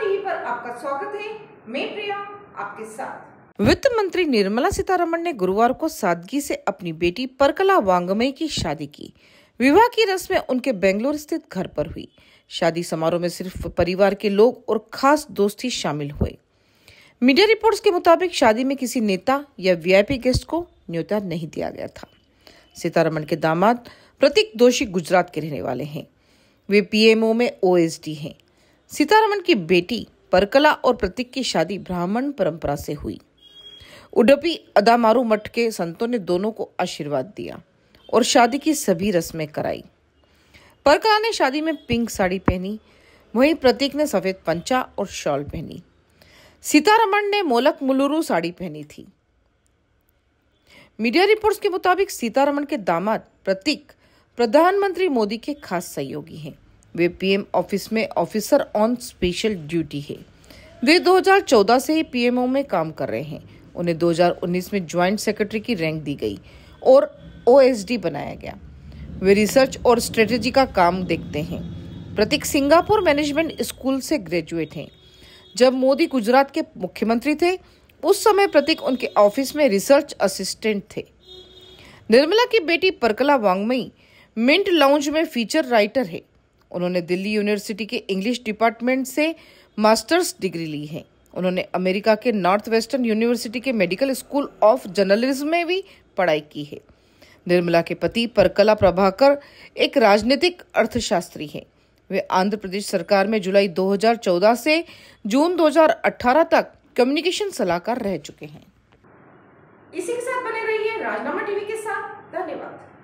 TV पर आपका स्वागत है मैं प्रिया आपके साथ वित्त मंत्री निर्मला सीतारमण ने गुरुवार को सादगी से अपनी बेटी परकला वांगमई की शादी की विवाह की रस्में उनके बेंगलोर स्थित घर पर हुई शादी समारोह में सिर्फ परिवार के लोग और खास दोस्त ही शामिल हुए मीडिया रिपोर्ट्स के मुताबिक शादी में किसी नेता या वीआईपी गेस्ट को न्योता नहीं दिया गया था सीतारमण के दामाद प्रतीक दोषी गुजरात के रहने वाले हैं वे पीएमओ में ओएसडी हैं सीतारमण की बेटी परकला और प्रतीक की शादी ब्राह्मण परंपरा से हुई उडपी अदामारू मठ के संतों ने दोनों को आशीर्वाद दिया और शादी की सभी रस्में कराई परकला ने शादी में पिंक साड़ी पहनी वहीं प्रतीक ने सफेद पंचा और शॉल पहनी सीतारमण ने मोलक मुलुरु साड़ी पहनी थी मीडिया रिपोर्ट्स के मुताबिक सीतारमण के दामाद प्रतीक प्रधानमंत्री मोदी के खास सहयोगी हैं वे पीएम ऑफिस में ऑफिसर ऑन स्पेशल ड्यूटी है वे 2014 से ही पीएमओ में काम कर रहे हैं उन्हें 2019 में ज्वाइंट सेक्रेटरी की रैंक दी गई और ओएसडी बनाया गया वे रिसर्च और स्ट्रेटेजी का काम देखते हैं प्रतीक सिंगापुर मैनेजमेंट स्कूल से ग्रेजुएट हैं जब मोदी गुजरात के मुख्यमंत्री थे उस समय प्रतीक उनके ऑफिस में रिसर्च असिस्टेंट थे निर्मला की बेटी परकला वांगमई मिंट लाउंज में फीचर राइटर है उन्होंने दिल्ली यूनिवर्सिटी के इंग्लिश डिपार्टमेंट से मास्टर्स डिग्री ली है उन्होंने अमेरिका के नॉर्थ वेस्टर्न यूनिवर्सिटी के मेडिकल स्कूल ऑफ जर्नलिज्म में भी पढ़ाई की है निर्मला के पति परकला प्रभाकर एक राजनीतिक अर्थशास्त्री हैं वे आंध्र प्रदेश सरकार में जुलाई 2014 से जून 2018 तक कम्युनिकेशन सलाहकार रह चुके हैं इसी के साथ बने रहिए राजनामा टीवी के साथ धन्यवाद